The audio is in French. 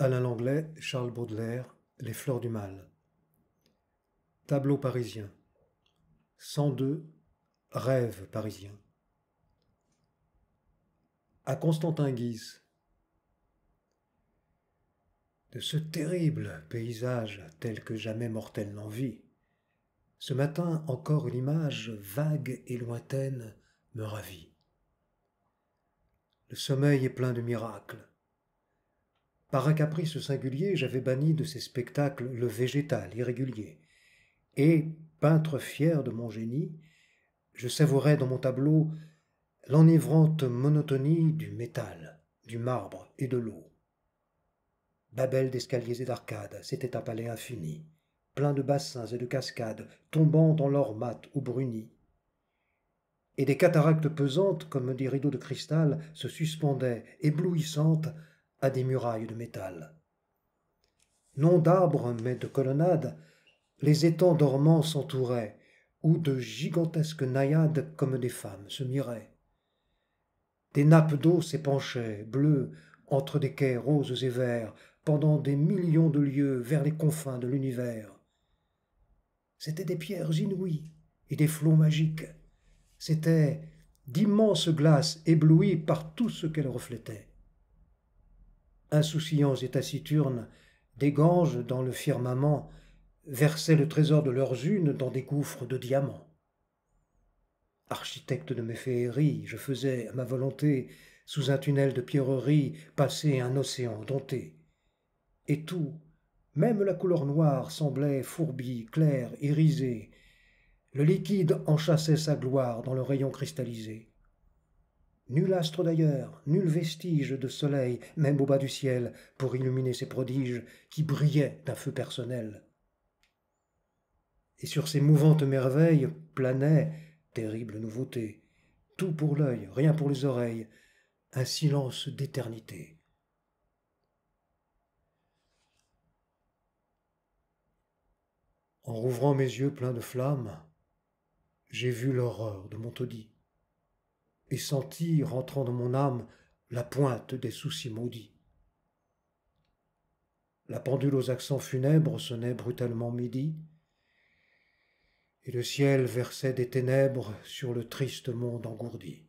Alain Langlais, Charles Baudelaire, Les fleurs du mal. Tableau parisien. 102. Rêve parisien. À Constantin Guise. De ce terrible paysage tel que jamais mortel n'en vit, ce matin encore une image vague et lointaine me ravit. Le sommeil est plein de miracles par un caprice singulier, j'avais banni de ces spectacles le végétal irrégulier. Et, peintre fier de mon génie, je savourais dans mon tableau l'enivrante monotonie du métal, du marbre et de l'eau. Babel d'escaliers et d'arcades, c'était un palais infini, plein de bassins et de cascades, tombant dans l'or mat ou bruni. Et des cataractes pesantes, comme des rideaux de cristal, se suspendaient, éblouissantes, à des murailles de métal. Non d'arbres, mais de colonnades, les étangs dormants s'entouraient, où de gigantesques naïades comme des femmes se miraient. Des nappes d'eau s'épanchaient, bleues, entre des quais roses et verts, pendant des millions de lieues vers les confins de l'univers. C'étaient des pierres inouïes et des flots magiques. C'étaient d'immenses glaces éblouies par tout ce qu'elles reflétaient insouciants et taciturnes, des ganges dans le firmament versaient le trésor de leurs unes dans des gouffres de diamants. Architecte de mes féeries, je faisais à ma volonté, sous un tunnel de pierreries, passer un océan dompté. Et tout, même la couleur noire, semblait fourbi, clair, irisé. Le liquide enchassait sa gloire dans le rayon cristallisé. Nul astre d'ailleurs, nul vestige de soleil, même au bas du ciel, pour illuminer ces prodiges qui brillaient d'un feu personnel. Et sur ces mouvantes merveilles planait, terrible nouveauté, tout pour l'œil, rien pour les oreilles, un silence d'éternité. En rouvrant mes yeux pleins de flammes, j'ai vu l'horreur de taudis et sentis rentrant dans mon âme la pointe des soucis maudits. La pendule aux accents funèbres sonnait brutalement midi, et le ciel versait des ténèbres sur le triste monde engourdi.